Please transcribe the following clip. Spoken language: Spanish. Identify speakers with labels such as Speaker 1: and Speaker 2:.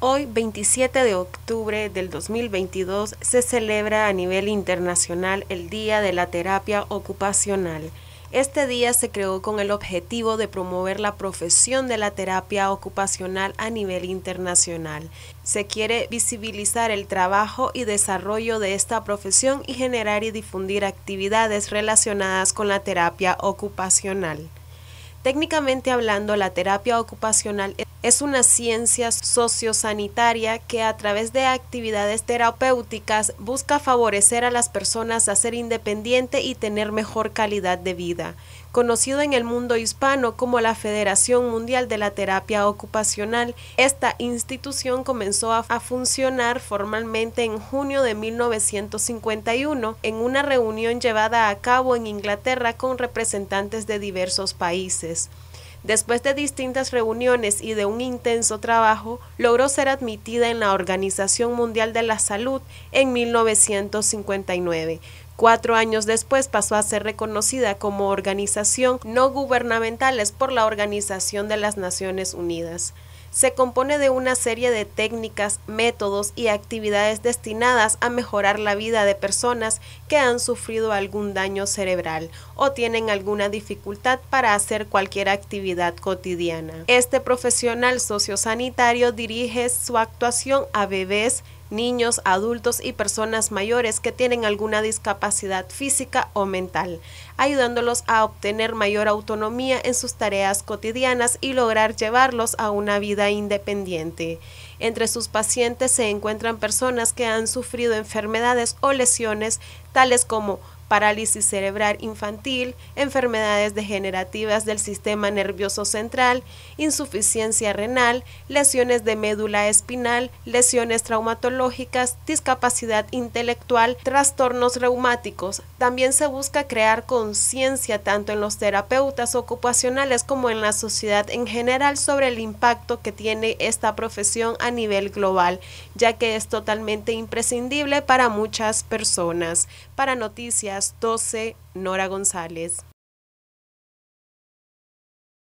Speaker 1: Hoy, 27 de octubre del 2022, se celebra a nivel internacional el Día de la Terapia Ocupacional. Este día se creó con el objetivo de promover la profesión de la terapia ocupacional a nivel internacional. Se quiere visibilizar el trabajo y desarrollo de esta profesión y generar y difundir actividades relacionadas con la terapia ocupacional. Técnicamente hablando, la terapia ocupacional e-, es una ciencia sociosanitaria que a través de actividades terapéuticas busca favorecer a las personas a ser independientes y tener mejor calidad de vida, conocido en el mundo hispano como la Federación Mundial de la Terapia Ocupacional. Esta institución comenzó a funcionar formalmente en junio de 1951 en una reunión llevada a cabo en Inglaterra con representantes de diversos países. Después de distintas reuniones y de un intenso trabajo, logró ser admitida en la Organización Mundial de la Salud en 1959. Cuatro años después pasó a ser reconocida como organización no gubernamental por la Organización de las Naciones Unidas se compone de una serie de técnicas, métodos y actividades destinadas a mejorar la vida de personas que han sufrido algún daño cerebral o tienen alguna dificultad para hacer cualquier actividad cotidiana. Este profesional sociosanitario dirige su actuación a bebés, niños, adultos y personas mayores que tienen alguna discapacidad física o mental, ayudándolos a obtener mayor autonomía en sus tareas cotidianas y lograr llevarlos a una vida independiente. Entre sus pacientes se encuentran personas que han sufrido enfermedades o lesiones tales como parálisis cerebral infantil, enfermedades degenerativas del sistema nervioso central, insuficiencia renal, lesiones de médula espinal, lesiones traumatológicas, discapacidad intelectual, trastornos reumáticos. También se busca crear conciencia tanto en los terapeutas ocupacionales como en la sociedad en general sobre el impacto que tiene esta profesión a nivel global, ya que es totalmente imprescindible para muchas personas. Para noticias 12, Nora González.